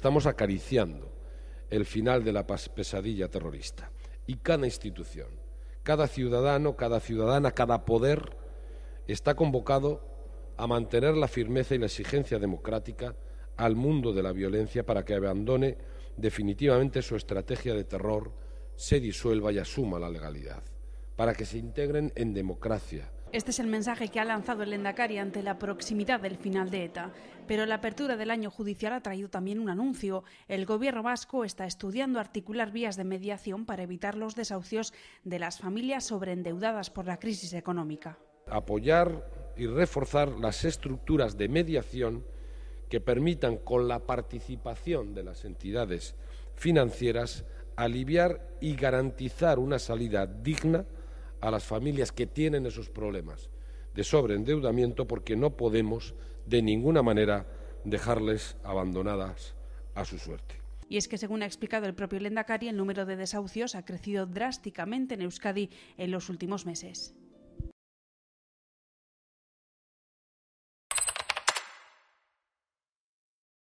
Estamos acariciando el final de la pesadilla terrorista. Y cada institución, cada ciudadano, cada ciudadana, cada poder está convocado a mantener la firmeza y la exigencia democrática al mundo de la violencia para que abandone definitivamente su estrategia de terror, se disuelva y asuma la legalidad, para que se integren en democracia, este es el mensaje que ha lanzado el Endacari ante la proximidad del final de ETA. Pero la apertura del año judicial ha traído también un anuncio. El gobierno vasco está estudiando articular vías de mediación para evitar los desahucios de las familias sobreendeudadas por la crisis económica. Apoyar y reforzar las estructuras de mediación que permitan, con la participación de las entidades financieras, aliviar y garantizar una salida digna a las familias que tienen esos problemas de sobreendeudamiento porque no podemos de ninguna manera dejarles abandonadas a su suerte. Y es que, según ha explicado el propio Lendakari, el número de desahucios ha crecido drásticamente en Euskadi en los últimos meses.